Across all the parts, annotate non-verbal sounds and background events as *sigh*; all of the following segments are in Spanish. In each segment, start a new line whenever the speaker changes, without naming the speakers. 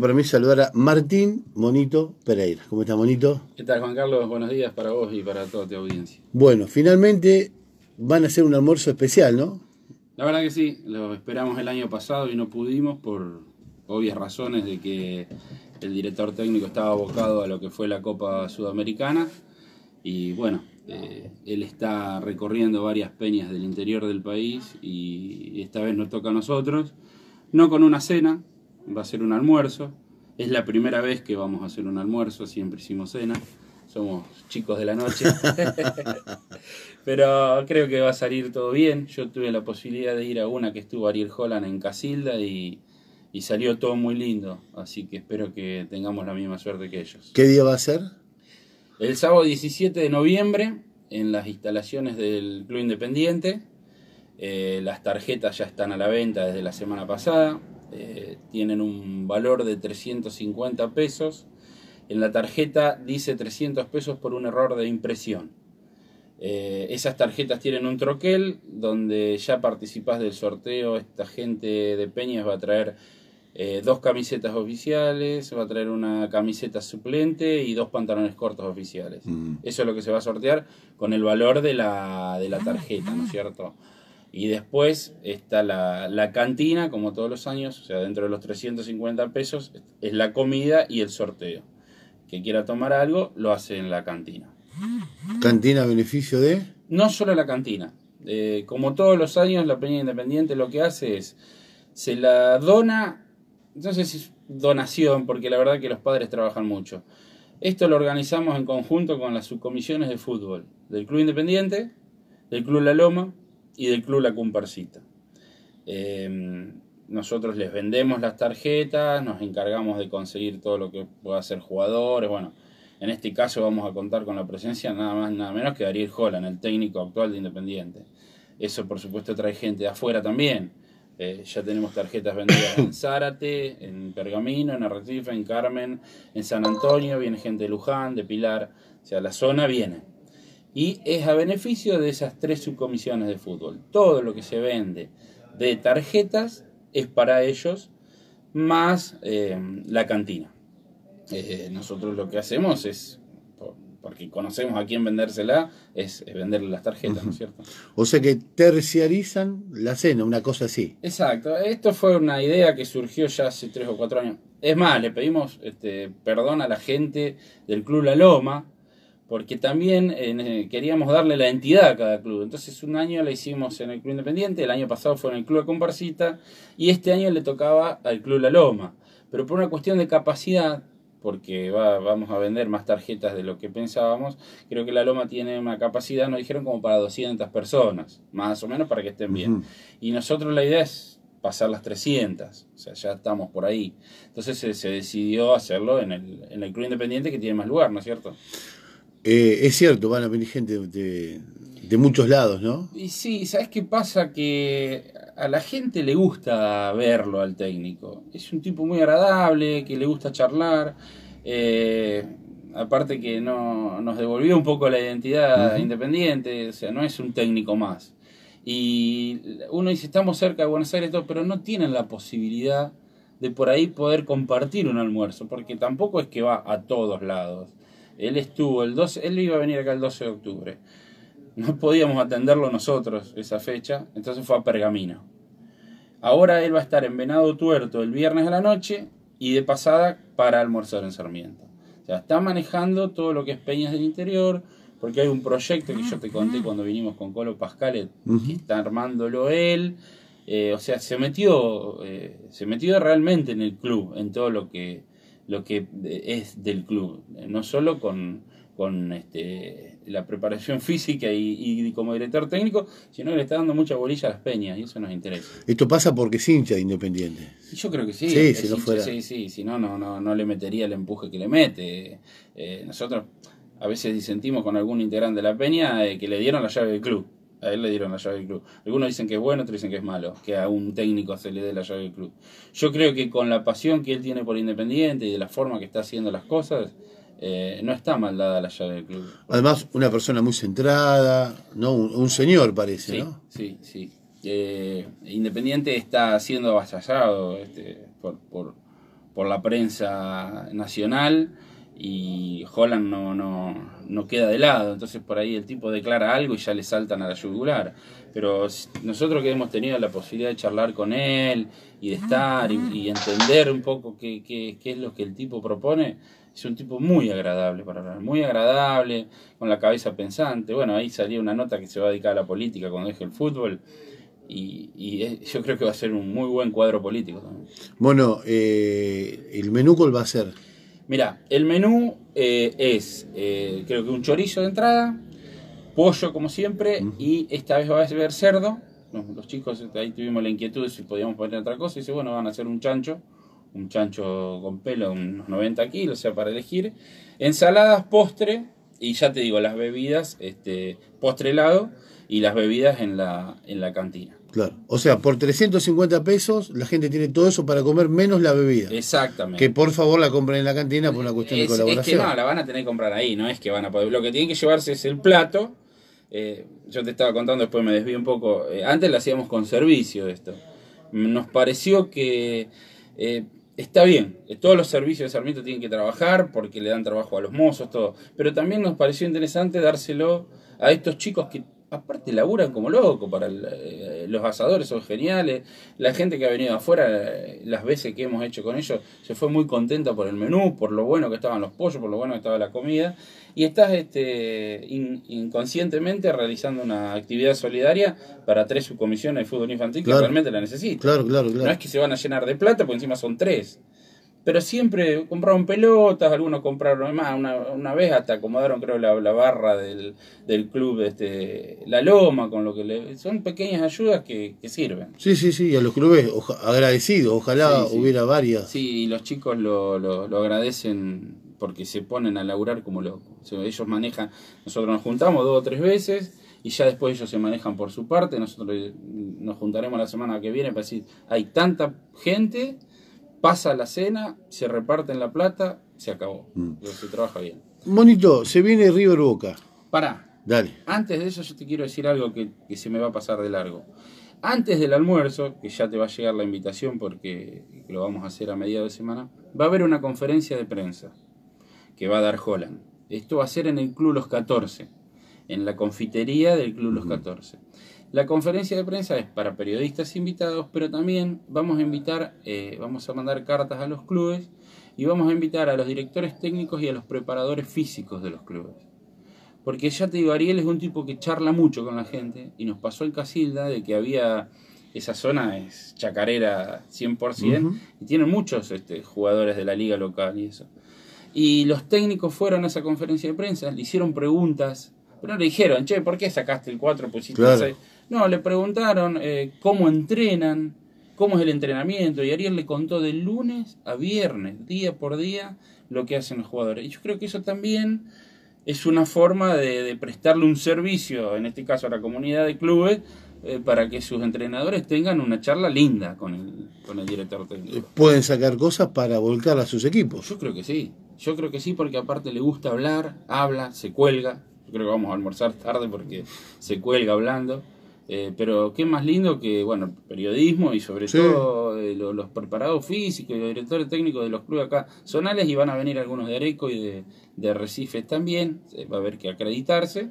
para mí saludar a Martín Monito Pereira. ¿Cómo estás, Monito?
¿Qué tal, Juan Carlos? Buenos días para vos y para toda tu audiencia.
Bueno, finalmente van a hacer un almuerzo especial, ¿no?
La verdad que sí, lo esperamos el año pasado y no pudimos por obvias razones de que el director técnico estaba abocado a lo que fue la Copa Sudamericana y bueno, eh, él está recorriendo varias peñas del interior del país y esta vez nos toca a nosotros, no con una cena, va a ser un almuerzo. Es la primera vez que vamos a hacer un almuerzo, siempre hicimos cena. Somos chicos de la noche. *laughs* Pero creo que va a salir todo bien. Yo tuve la posibilidad de ir a una que estuvo Ariel Holland en Casilda y, salió todo muy lindo. Así que espero que tengamos la misma suerte que ellos.
¿Qué día va a ser?
El sábado 17 de noviembre en las instalaciones del Club Independiente. Eh, las tarjetas ya están a la venta desde la semana pasada. Eh, tienen un valor de 350 pesos. En la tarjeta dice 300 pesos por un error de impresión. Eh, esas tarjetas tienen un troquel donde ya participas del sorteo. Esta gente de Peñas va a traer eh, dos camisetas oficiales, va a traer una camiseta suplente y dos pantalones cortos oficiales. Mm. Eso es lo que se va a sortear con el valor de la, de la ah, tarjeta, ¿no es ah. cierto? Y después está la, cantina, como todos los años, o sea, dentro de los 350 pesos es la comida y el sorteo. Que quiera tomar algo, lo hace en la cantina.
¿Cantina a beneficio de?
No solo la cantina. Eh, como todos los años, la Peña Independiente lo que hace es, se la dona, no sé si es donación, porque la verdad que los padres trabajan mucho. Esto lo organizamos en conjunto con las subcomisiones de fútbol del Club Independiente, del Club La Loma, y del club La cumparcita em, nosotros les vendemos las tarjetas, nos encargamos de conseguir todo lo que pueda ser jugadores. Bueno, en este caso vamos a contar con la presencia nada más nada menos que Ariel Holland, el técnico actual de Independiente. Eso por supuesto trae gente de afuera también. Eh, ya tenemos tarjetas vendidas en Zárate, en Pergamino, en Arrecife, en Carmen, en San Antonio, viene gente de Luján, de Pilar. O sea, la zona viene y es a beneficio de esas tres subcomisiones de fútbol. Todo lo que se vende de tarjetas es para ellos más eh, la cantina. Eh, nosotros lo que hacemos es, porque conocemos a quién vendérsela, es, venderle las tarjetas, ¿no es cierto?
O sea que terciarizan la cena, una cosa así.
Exacto, esto fue una idea que surgió ya hace tres o cuatro años. Es más, le pedimos este, perdón a la gente del Club La Loma, porque también eh, queríamos darle la entidad a cada club. Entonces un año la hicimos en el Club Independiente, el año pasado fue en el Club de comparcita, y este año le tocaba al Club La Loma. Pero por una cuestión de capacidad, porque vamos a vender más tarjetas de lo que pensábamos, creo que La Loma tiene una capacidad, nos dijeron como para 200 personas, más o menos para que estén bien. Y nosotros la idea es pasar las 300, o sea, ya estamos por ahí. Entonces se, se decidió hacerlo en el, en el Club Independiente que tiene más lugar, ¿no es cierto?
Eh, es cierto, van a venir gente de, muchos lados, ¿no?
Y sí, ¿sabes qué pasa? Que a la gente le gusta verlo al técnico. Es un tipo muy agradable, que le gusta charlar. Eh, aparte que no, nos devolvió un poco la identidad independiente, o sea, no es un técnico más. Y uno dice, estamos cerca de Buenos Aires, pero no tienen la posibilidad de por ahí poder compartir un almuerzo, porque tampoco es que va a todos lados. Él estuvo el él iba a venir acá el 12 de octubre. No podíamos atenderlo nosotros esa fecha, entonces fue a Pergamino. Ahora él va a estar en Venado Tuerto el viernes de la noche y de pasada para almorzar en Sarmiento. O sea, está manejando todo lo que es Peñas del Interior, porque hay un proyecto que yo te conté cuando vinimos con Colo Pascal está armándolo él. Eh, o sea, se metió, eh, se metió realmente en el club, en todo lo que, lo que eh, es del club, no solo con, este, la preparación *laughs* física y, como director técnico, sino que le está dando mucha bolilla a las peñas y eso nos interesa.
Esto pasa porque es Independiente. Yo creo que sí. Sí, si no Sí,
si no, no, le metería el empuje que le mete. Eh, nosotros a veces disentimos con algún integrante de la peña eh, que le dieron la llave del club. A él le dieron la llave del club. Algunos dicen que es bueno, otros dicen que es malo, que a un técnico se le dé la llave del club. Yo creo que con la pasión que él tiene por Independiente y de la forma que está haciendo las cosas, eh, no está mal dada la llave del club.
Además, una persona muy centrada, ¿no? Un, señor parece, ¿no?
Sí, sí. Eh, Independiente está siendo avasallado este, por, por, por la prensa nacional y Holland no, no, no, queda de lado. Entonces por ahí el tipo declara algo y ya le saltan a la yugular. Pero nosotros que hemos tenido la posibilidad de charlar con él y de ah, estar ah. y, entender un poco qué, qué, es lo que el tipo propone, es un tipo muy agradable para hablar, muy agradable, con la cabeza pensante. Bueno, ahí salía una nota que se va a dedicar a la política cuando deje el fútbol. Y, yo creo que va a ser un muy buen cuadro político
Bueno, eh, ¿el menú cuál va a ser?
Mira, el menú eh, es, eh, creo que un chorizo de entrada, pollo como siempre, y esta vez va a ser cerdo. Los chicos este, ahí tuvimos la inquietud de si podíamos poner otra cosa. Y dice, bueno, van a hacer un chancho, un chancho con pelo, unos 90 kilos, o sea, para elegir. Ensaladas, postre, y ya te digo, las bebidas, este, postre helado, y las bebidas en la, en la cantina.
Claro. O sea, por 350 pesos la gente tiene todo eso para comer menos la bebida.
Exactamente. Que
por favor la compren en la cantina por una cuestión de colaboración. Es que no, la van
a tener que comprar ahí, no es que van a poder. Lo que tienen que llevarse es el plato. Eh, yo te estaba contando, después me desvío un poco. Eh, antes lo hacíamos con servicio esto. Nos pareció que eh, está bien, todos los servicios de Sarmiento tienen que trabajar porque le dan trabajo a los mozos, todo. Pero también nos pareció interesante dárselo a estos chicos que aparte laburan como loco para eh, los asadores son geniales la gente que ha venido afuera eh, las veces que hemos hecho con ellos se fue muy contenta por el menú por lo bueno que estaban los pollos por lo bueno que estaba la comida y estás este inconscientemente realizando una actividad solidaria para tres subcomisiones de fútbol infantil que realmente la necesitan claro,
claro, claro. no es que
se van a llenar de plata porque encima son tres pero siempre compraron pelotas, algunos compraron más. Una, una vez hasta acomodaron, creo, la, barra del, del club, este, la loma, con lo que le. Son pequeñas ayudas que, que sirven.
Sí, sí, sí, a los clubes agradecidos. Ojalá
hubiera varias. Sí, y los chicos lo, lo, lo agradecen porque se ponen a laburar como lo... ellos manejan, nosotros nos juntamos dos o tres veces y ya después ellos se manejan por su parte. Nosotros nos juntaremos la semana que viene para decir, hay tanta gente pasa la cena, se reparten la plata, se acabó. Mm. Se trabaja bien.
Monito, se viene River Boca.
para Dale. Antes de eso yo te quiero decir algo que, se me va a pasar de largo. Antes del almuerzo, que ya te va a llegar la invitación porque lo vamos a hacer a mediados de semana, va a haber una conferencia de prensa que va a dar Holland. Esto va a ser en el Club Los 14, en la confitería del Club Los 14. La conferencia de prensa es para periodistas invitados, pero también vamos a invitar, eh, vamos a mandar cartas a los clubes y vamos a invitar a los directores técnicos y a los preparadores físicos de los clubes. Porque ya te digo, Ariel es un tipo que charla mucho con la gente y nos pasó el Casilda de que había esa zona es chacarera 100% y tienen muchos este, jugadores de la liga local y eso. Y los técnicos fueron a esa conferencia de prensa, le hicieron preguntas, pero le dijeron, che, ¿por qué sacaste el 4, pusiste 6? No, le preguntaron eh, cómo entrenan, cómo es el entrenamiento, y Ariel le contó de lunes a viernes, día por día, lo que hacen los jugadores. Y yo creo que eso también es una forma de, prestarle un servicio, en este caso a la comunidad de clubes, eh, para que sus entrenadores tengan una charla linda con el, con el director técnico. Eh,
¿Pueden sacar cosas para volcar a sus
equipos? Yo creo que sí. Yo creo que sí, porque aparte le gusta hablar, habla, se cuelga. Yo creo que vamos a almorzar tarde porque se cuelga hablando. Eh, pero qué más lindo que, bueno, periodismo y sobre todo eh, los preparados físicos y los directores técnicos de los clubes acá zonales y van a venir algunos de Areco y de, de también, eh, va a haber que acreditarse,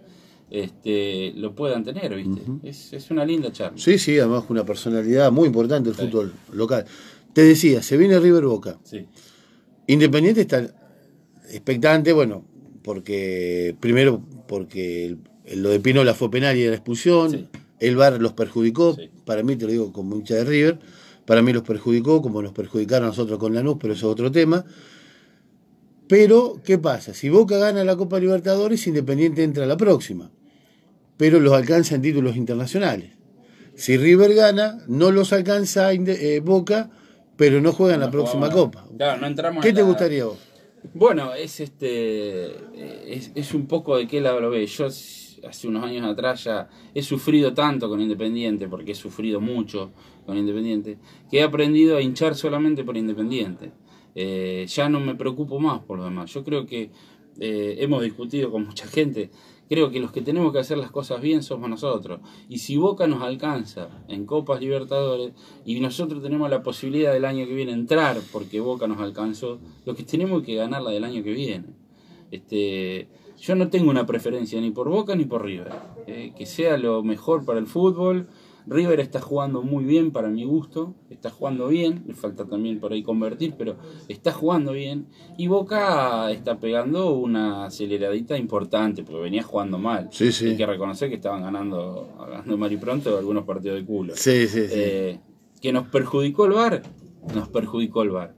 este, lo puedan tener, ¿viste? es, una linda charla.
Sí, sí, además una personalidad muy importante el fútbol local. Te decía, se viene River Boca. Sí. Independiente está expectante, bueno, porque primero porque lo de Pinola fue penal y la expulsión. Sí el VAR los perjudicó, para mí, te lo digo como hincha de River, para mí los perjudicó, como nos perjudicaron a nosotros con Lanús, pero eso es otro tema. Pero, ¿qué pasa? Si Boca gana la Copa Libertadores, Independiente entra a la próxima, pero los alcanza en títulos internacionales. Si River gana, no los alcanza eh, Boca, pero no juega en la próxima Copa.
¿Qué te gustaría vos? Bueno, es este es, un poco de qué la... Yo hace unos años atrás ya he sufrido tanto con Independiente, porque he sufrido mucho con Independiente, que he aprendido a hinchar solamente por Independiente. Eh, ya no me preocupo más por lo demás. Yo creo que eh, hemos discutido con mucha gente. Creo que los que tenemos que hacer las cosas bien somos nosotros. Y si Boca nos alcanza en Copas Libertadores y nosotros tenemos la posibilidad del año que viene entrar porque Boca nos alcanzó, lo que tenemos que ganar la del año que viene. Este, yo no tengo una preferencia ni por Boca ni por River. Eh, que sea lo mejor para el fútbol. River está jugando muy bien para mi gusto, está jugando bien, le falta también por ahí convertir, pero está jugando bien. Y Boca está pegando una aceleradita importante, porque venía jugando mal. Sí, sí. Hay que reconocer que estaban ganando, ganando mal y pronto algunos partidos de culo. Sí, eh, que nos perjudicó el Bar, nos perjudicó el Bar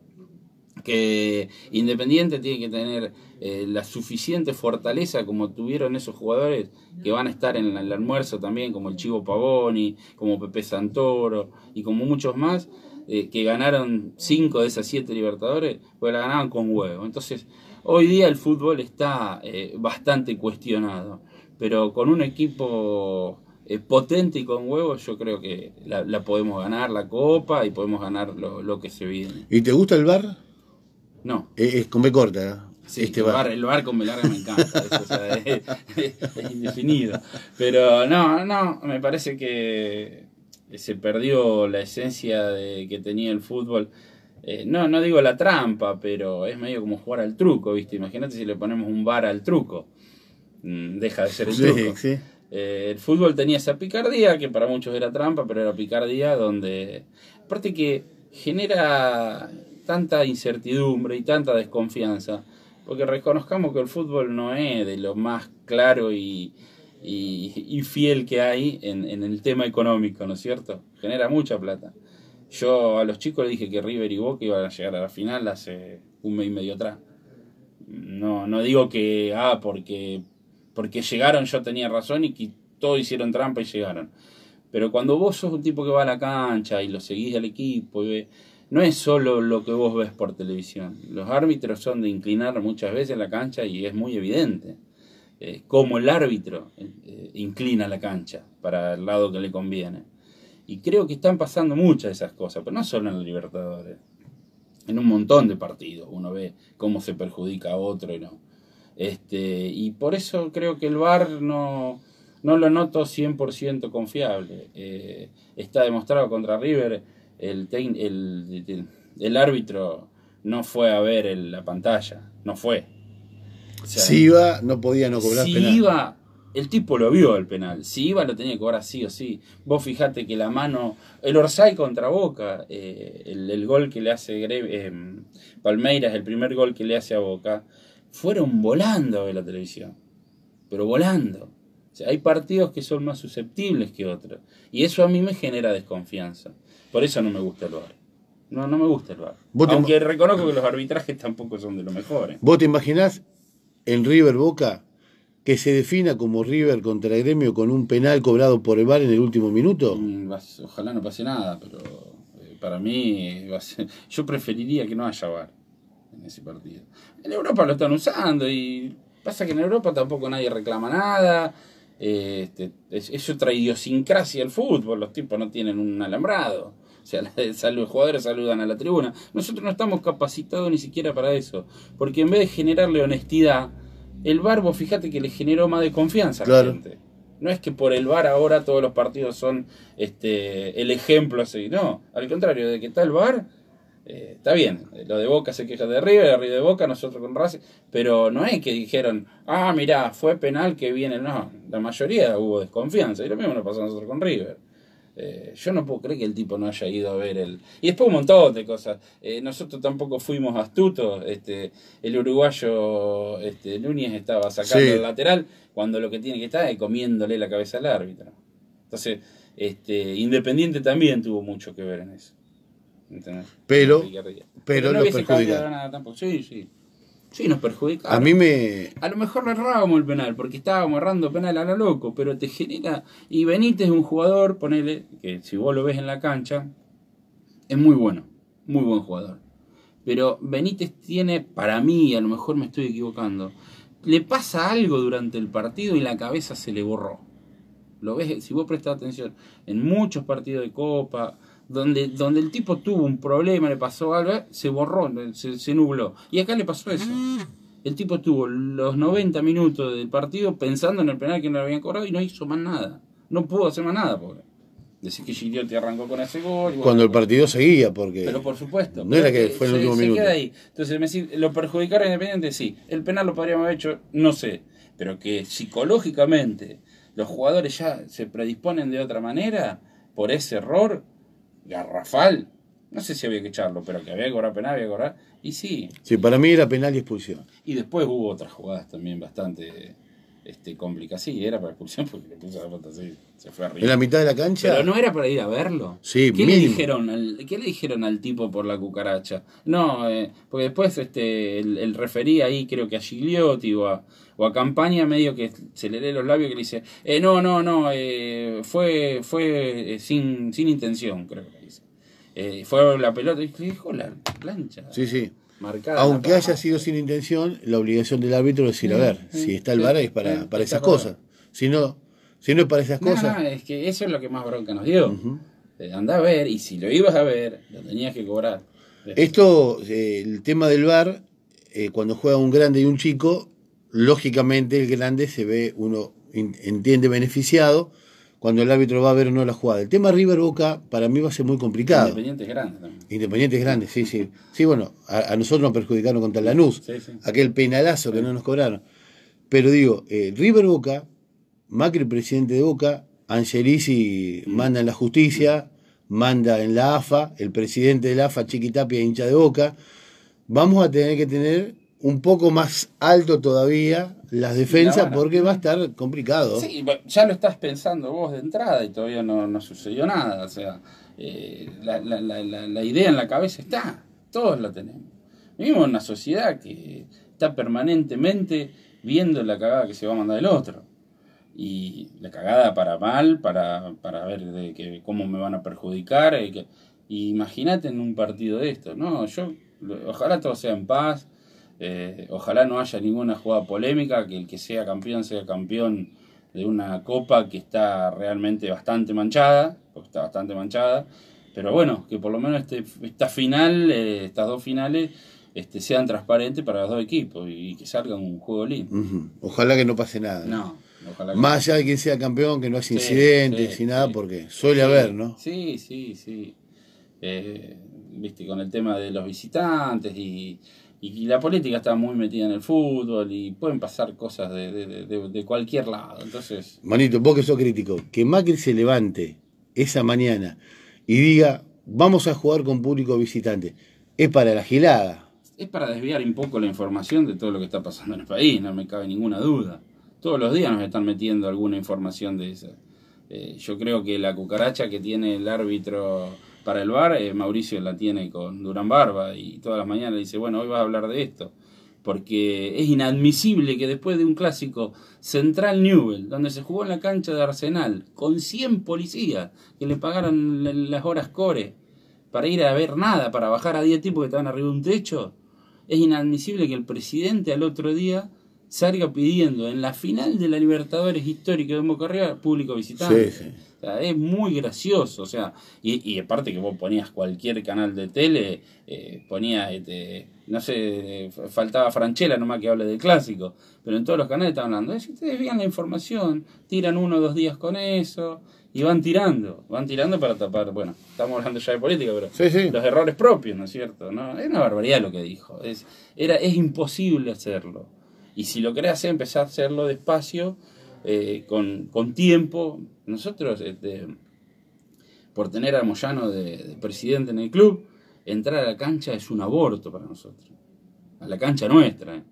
que Independiente tiene que tener eh, la suficiente fortaleza como tuvieron esos jugadores que van a estar en el almuerzo también, como el Chivo Pavoni, como Pepe Santoro y como muchos más, eh, que ganaron cinco de esas siete Libertadores, pues la ganaban con huevo. Entonces, hoy día el fútbol está eh, bastante cuestionado, pero con un equipo potente y con huevo, yo creo que la, podemos ganar la copa y podemos ganar lo, lo que se viene.
¿Y te gusta el bar? No. Es, con B corta. ¿eh? Sí, este el, bar. el bar con B larga me encanta.
*laughs* es, indefinido. Pero no, no, me parece que se perdió la esencia de, que tenía el fútbol. Eh, no, no digo la trampa, pero es medio como jugar al truco, ¿viste? Imagínate si le ponemos un bar al truco. Mm, deja de ser el truco. Sí, eh, el fútbol tenía esa picardía, que para muchos era trampa, pero era picardía, donde. Aparte que genera tanta incertidumbre y tanta desconfianza, porque reconozcamos que el fútbol no es de lo más claro y, fiel que hay en, el tema económico, ¿no es cierto? Genera mucha plata. Yo a los chicos les dije que River y Boca iban a llegar a la final hace un mes y medio atrás. No, no digo que, ah, porque, porque llegaron yo tenía razón y que todos hicieron trampa y llegaron. Pero cuando vos sos un tipo que va a la cancha y lo seguís al equipo y ve no es solo lo que vos ves por televisión. Los árbitros son de inclinar muchas veces la cancha y es muy evidente eh, cómo el árbitro eh, eh, inclina la cancha para el lado que le conviene. Y creo que están pasando muchas de esas cosas, pero no solo en los Libertadores. En un montón de partidos uno ve cómo se perjudica a otro y no. Este, y por eso creo que el VAR no, no lo noto 100% confiable. está demostrado contra River el, el árbitro no fue a ver la pantalla, no fue. si
iba, no podía no cobrar si iba,
el tipo lo vio el penal. Si iba, lo tenía que cobrar sí o sí. Vos fijate que la mano, el Orsay contra Boca, eh, el, gol que le hace Greve, eh, Palmeiras, el primer gol que le hace a Boca, fueron volando de la televisión. Pero volando hay partidos que son más susceptibles que otros. Y eso a mí me genera desconfianza. Por eso no me gusta el VAR. No, no me gusta el VAR. Aunque reconozco que los arbitrajes tampoco son de lo mejores. ¿eh?
¿Vos te imaginás en River Boca que se defina como River contra el gremio con un penal cobrado por el VAR en el último minuto? Mm,
ojalá no pase nada, pero eh, para mí *laughs* yo preferiría que no haya VAR en ese partido. En Europa lo están usando y pasa que en Europa tampoco nadie reclama nada. Este, es, otra idiosincrasia el fútbol, los tipos no tienen un alambrado. O sea, *laughs* los jugadores saludan a la tribuna. Nosotros no estamos capacitados ni siquiera para eso. Porque en vez de generarle honestidad, el barbo, fíjate que le generó más de confianza a la gente. No es que por el bar ahora todos los partidos son este, el ejemplo así, no. Al contrario, de que está el eh, está bien, lo de Boca se queja de River, y River de Boca, nosotros con Racing, pero no es que dijeron, ah, mirá, fue penal que viene, no, la mayoría hubo desconfianza, y lo mismo nos pasó a nosotros con River. Eh, yo no puedo creer que el tipo no haya ido a ver el... Y después un montón de cosas. Eh, nosotros tampoco fuimos astutos. Este, el uruguayo este, Núñez estaba sacando el lateral cuando lo que tiene que estar es comiéndole la cabeza al árbitro. Entonces, este, Independiente también tuvo mucho que ver en eso. Pero, no nos perjudica. Sí, sí. Sí, nos perjudica. A mí me. A lo mejor le errábamos el penal, porque estábamos errando penal a lo loco, pero te genera. Y Benítez es un jugador, ponele, que si vos lo ves en la cancha, es muy bueno, muy buen jugador. Pero Benítez tiene, para mí, a lo mejor me estoy equivocando, le pasa algo durante el partido y la cabeza se le borró. Lo ves, si vos prestas atención, en muchos partidos de Copa, donde, el tipo tuvo un problema, le pasó algo, se borró, se, nubló. Y acá le pasó eso. El tipo tuvo los 90 minutos del partido pensando en el penal que no le habían cobrado y no hizo más nada. No pudo hacer más nada, pobre. que te arrancó con ese gol. Cuando el
partido seguía, porque. Pero por supuesto. No era que fue el se, último
Entonces, me lo perjudicaron Independiente, sí. El penal lo podríamos haber hecho, no sé. Pero que psicológicamente los jugadores ya se predisponen de otra manera por ese error, garrafal. No sé si había que echarlo, pero que había que cobrar penal, había que cobrar. Y sí. Sí,
para mí era penal y expulsión.
Y después hubo otras jugadas también bastante este, complica. Sí, era para *laughs* porque le puso la foto así, se fue arriba. ¿En la mitad
de la cancha? Pero no
era para ir a verlo. ¿Qué le dijeron al, ¿Qué le dijeron al tipo por la cucaracha? No, eh, porque después este, el, referí ahí, creo que a Gigliotti o a, Campaña, medio que se le lee los labios que le dice, eh, no, no, no, eh, fue, fue eh, sin, sin intención, creo que dice. fue la pelota y dijo la plancha. Sí, sí. Aunque
haya sido sin intención, la obligación del árbitro es ir a ver. si está el VAR es para, esas cosas. Si no, no es para esas cosas.
es que eso es lo que más bronca nos dio. Eh, a ver, y si lo ibas a ver, lo tenías que cobrar.
Esto, eh, el tema del VAR, eh, cuando juega un grande y un chico, lógicamente el grande se ve, uno entiende beneficiado cuando el árbitro va a ver o no la jugada. El tema River Boca para mí va a ser muy complicado. Independientes grandes grande también. Independiente es sí, sí. Sí, bueno, a, nosotros nos perjudicaron contra Lanús, aquel penalazo que no nos cobraron. Pero digo, eh, River Boca, Macri presidente de Boca, Angelici mm. manda en la justicia, manda en la AFA, el presidente de la AFA, Chiquitapia, hincha de Boca. Vamos a tener que tener un poco más alto todavía las defensas porque va a estar complicado. Sí,
ya lo estás pensando vos de entrada y todavía no, no sucedió nada. O sea, eh, la, idea en la cabeza está, todos la tenemos. Vivimos en una sociedad que está permanentemente viendo la cagada que se va a mandar el otro. Y la cagada para mal, para, para ver de que, cómo me van a perjudicar. Eh, imagínate en un partido de esto, ¿no? Yo, ojalá todo sea en paz eh, ojalá no haya ninguna jugada polémica, que el que sea campeón sea campeón de una copa que está realmente bastante manchada, porque está bastante manchada. Pero bueno, que por lo menos este, esta final, eh, estas dos finales, este, sean transparentes para los dos equipos y, que salga un juego lindo.
Ojalá que no pase nada. No.
Ojalá Más allá de
quien sea campeón, que no haya incidentes y nada, porque suele haber, ¿no?
Sí, sí, sí. Eh, viste, con el tema de los visitantes y, y la política está muy metida en el fútbol y pueden pasar cosas de, cualquier lado. Entonces,
Manito, vos que sos crítico, que Macri se levante esa mañana y diga, vamos a jugar con público visitante, es para la gilada.
Es para desviar un poco la información de todo lo que está pasando en el país, no me cabe ninguna duda. Todos los días nos están metiendo alguna información de esa. Eh, yo creo que la cucaracha que tiene el árbitro para el bar, eh, Mauricio la tiene con Durán Barba y todas las mañanas dice, bueno, hoy vas a hablar de esto. Porque es inadmisible que después de un clásico Central Newell, donde se jugó en la cancha de Arsenal, con 100 policías que le pagaron las horas core para ir a ver nada, para bajar a 10 tipos que estaban arriba de un techo, es inadmisible que el presidente al otro día salga pidiendo en la final de la Libertadores histórica de Mocorrea público visitante. es muy gracioso, o sea, y, y, aparte que vos ponías cualquier canal de tele, eh, ponías, este, no sé, faltaba Franchella nomás que hable del clásico, pero en todos los canales estaban hablando, es, ustedes vean la información, tiran uno o dos días con eso, y van tirando, van tirando para tapar, bueno, estamos hablando ya de política, pero los errores propios, ¿no es cierto? ¿No? Es una barbaridad lo que dijo, era, es imposible hacerlo. Y si lo querés hacer, empezá a hacerlo despacio, eh, con, tiempo. Nosotros, este, por tener a Moyano de, presidente en el club, entrar a la cancha es un aborto para nosotros. A la cancha nuestra. Eh.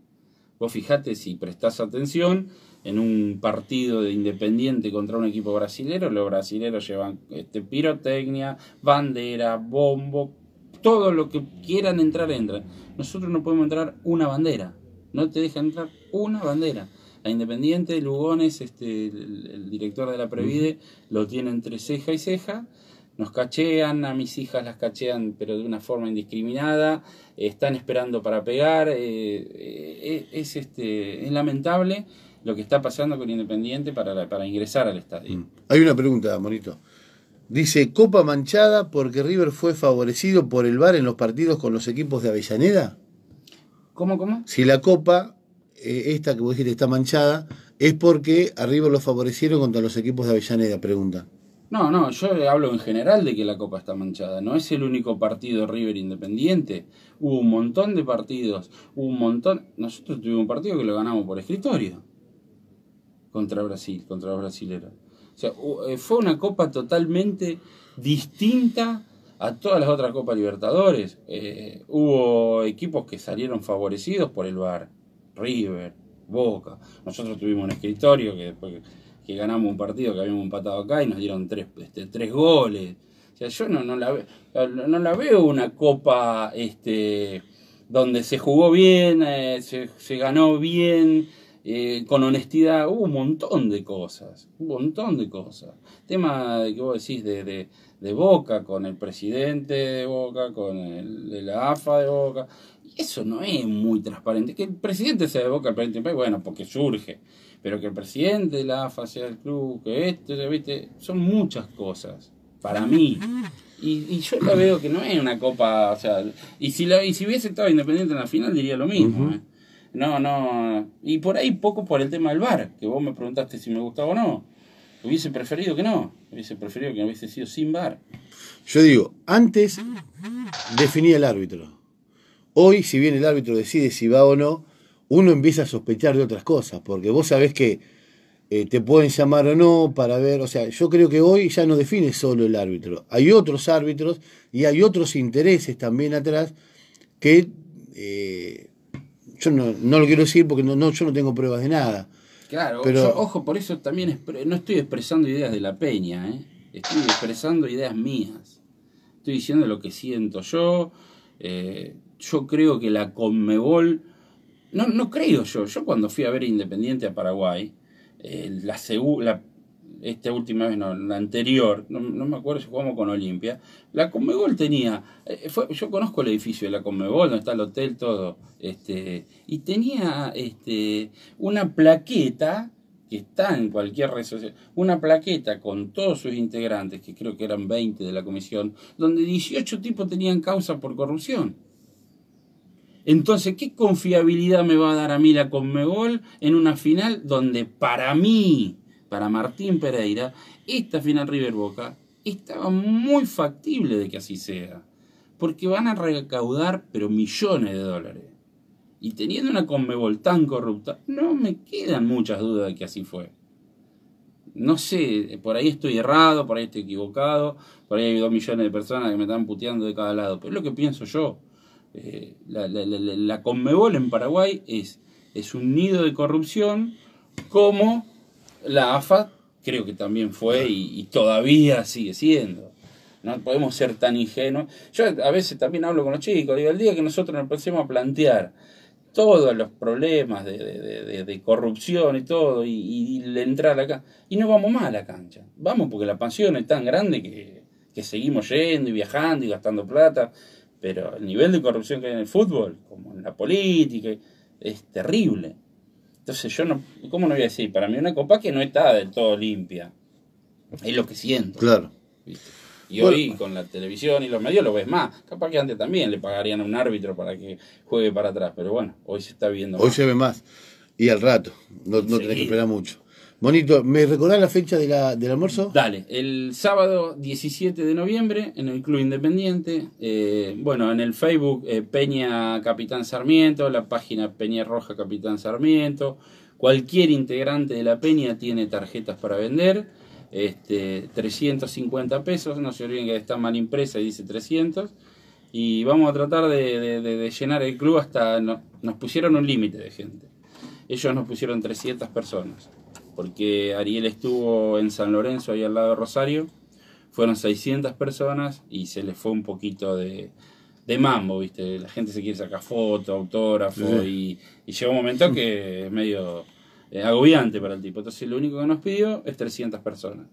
Vos fijate si prestás atención en un partido de Independiente contra un equipo brasilero, los brasileros llevan este, pirotecnia, bandera, bombo, todo lo que quieran entrar, entran. Nosotros no podemos entrar una bandera no te dejan entrar una bandera. La Independiente, Lugones, este, el, director de la Previde, lo tiene entre ceja y ceja. Nos cachean, a mis hijas las cachean, pero de una forma indiscriminada. Están esperando para pegar. Eh, eh, eh, es, este, es lamentable lo que está pasando con Independiente para, para ingresar al estadio. Mm.
Hay una pregunta, Monito. Dice, ¿copa manchada porque River fue favorecido por el VAR en los partidos con los equipos de Avellaneda? ¿Cómo, cómo? Si la copa, eh, esta que vos dijiste está manchada, es porque arriba lo favorecieron contra los equipos de Avellaneda, pregunta.
No, no, yo hablo en general de que la copa está manchada. No es el único partido River Independiente. Hubo un montón de partidos, hubo un montón. Nosotros tuvimos un partido que lo ganamos por escritorio contra Brasil, contra los brasileros. O sea, eh, fue una copa totalmente distinta a todas las otras Copas Libertadores. Eh, hubo equipos que salieron favorecidos por el bar River, Boca. Nosotros tuvimos un escritorio que que ganamos un partido que habíamos empatado acá y nos dieron tres, este, tres goles. O sea, yo no, no, la no la veo una copa este, donde se jugó bien, eh, se, ganó bien, eh, con honestidad. Hubo un montón de cosas, un montón de cosas. Tema que vos decís de de Boca, con el presidente de Boca, con el de la AFA de Boca. Y eso no es muy transparente. Que el presidente sea de Boca, el presidente, bueno, porque surge. Pero que el presidente de la AFA sea del club, que esto, ¿viste? son muchas cosas, para mí. Y, yo lo veo que no es una copa, o sea, y si, la, y si hubiese estado independiente en la final diría lo mismo. ¿eh? No, no, y por ahí poco por el tema del bar, que vos me preguntaste si me gustaba o no. Hubiese preferido que no. Hubiese preferido que no hubiese sido sin bar. Yo
digo, antes definía el árbitro. Hoy, si bien el árbitro decide si va o no, uno empieza a sospechar de otras cosas, porque vos sabés que eh, te pueden llamar o no para ver, o sea, yo creo que hoy ya no define solo el árbitro, hay otros árbitros y hay otros intereses también atrás que eh, yo no, no, lo quiero decir porque no, yo no tengo pruebas de nada,
Claro, ojo, por eso también no estoy expresando ideas de la peña, ¿eh? estoy expresando ideas mías. Estoy diciendo lo que siento yo. Eh, yo creo que la Conmebol. No, no creo yo. Yo cuando fui a ver Independiente a Paraguay, eh, la, la esta última vez, no, la anterior, no, me acuerdo si jugamos con Olimpia, la Conmebol tenía, eh, yo conozco el edificio de la Conmebol, donde está el hotel, todo, este, y tenía este, una plaqueta que está en cualquier red social, una plaqueta con todos sus integrantes, que creo que eran 20 de la comisión, donde 18 tipos tenían causa por corrupción. Entonces, ¿qué confiabilidad me va a dar a mí la Conmebol en una final donde para mí para Martín Pereira, esta final River Boca estaba muy factible de que así sea, porque van a recaudar pero millones de dólares. Y teniendo una Conmebol tan corrupta, no me quedan muchas dudas de que así fue. No sé, por ahí estoy errado, por ahí estoy equivocado, por ahí hay dos millones de personas que me están puteando de cada lado, pero es lo que pienso yo. Eh, la, Conmebol en Paraguay es, es un nido de corrupción como la AFA creo que también fue y, todavía sigue siendo. No podemos ser tan ingenuos. Yo a veces también hablo con los chicos, digo, el día que nosotros nos empecemos a plantear todos los problemas de, corrupción y todo, y, entrar acá, y no vamos más a la cancha. Vamos porque la pasión es tan grande que, que seguimos yendo y viajando y gastando plata, pero el nivel de corrupción que hay en el fútbol, como en la política, es terrible. Entonces yo no, ¿cómo no voy a decir? Para mí una copa que no está del todo limpia. Es lo que siento. Claro. Y hoy con la televisión y los medios lo ves más. Capaz que antes también le pagarían a un árbitro para que juegue para atrás. Pero bueno, hoy se está viendo. Hoy
se ve más. Y al rato. No, tenés que esperar mucho. Bonito, ¿me recordás la fecha del almuerzo? Dale,
el sábado 17 de noviembre en el Club Independiente. Eh, bueno, en el Facebook eh, Peña Capitán Sarmiento, la página Peña Roja Capitán Sarmiento. Cualquier integrante de la Peña tiene tarjetas para vender. Este, 350 pesos, no se olviden que está mal impresa y dice 300. Y vamos a tratar de, llenar el club hasta... nos pusieron un límite de gente. Ellos nos pusieron 300 personas porque Ariel estuvo en San Lorenzo, ahí al lado de Rosario, fueron 600 personas y se le fue un poquito de, de mambo, ¿viste? La gente se quiere sacar foto, autógrafo y, llegó un momento que es medio eh, agobiante para el tipo. Entonces lo único que nos pidió es 300 personas.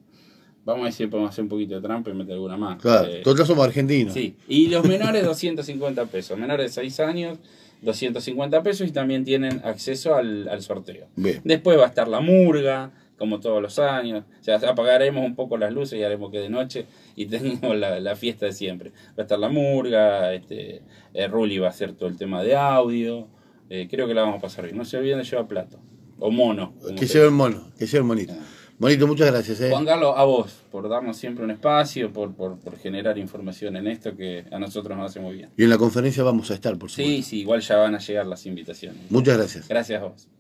Vamos a decir, podemos hacer un poquito de trampa y meter alguna más. Claro, eh, todos somos
argentinos. Sí,
y los menores 250 pesos, menores de 6 años 250 pesos y también tienen acceso al, sorteo. Después va a estar la murga, como todos los años. O apagaremos un poco las luces y haremos que de noche y *laughs* tenemos la, fiesta de siempre. Va a estar la murga, este, eh, Rulli va a hacer todo el tema de audio. Eh, creo que la vamos a pasar bien. No se olviden de llevar plato. O mono. Que
lleven mono, que lleven monito. Ah. Bonito, muchas gracias. Eh. Juan
Carlos, a vos, por darnos siempre un espacio, por, por, por, generar información en esto que a nosotros nos hace muy bien.
Y en la conferencia vamos a estar, por
supuesto. Sí, sí, igual ya van a llegar las invitaciones. Muchas gracias. Gracias a vos.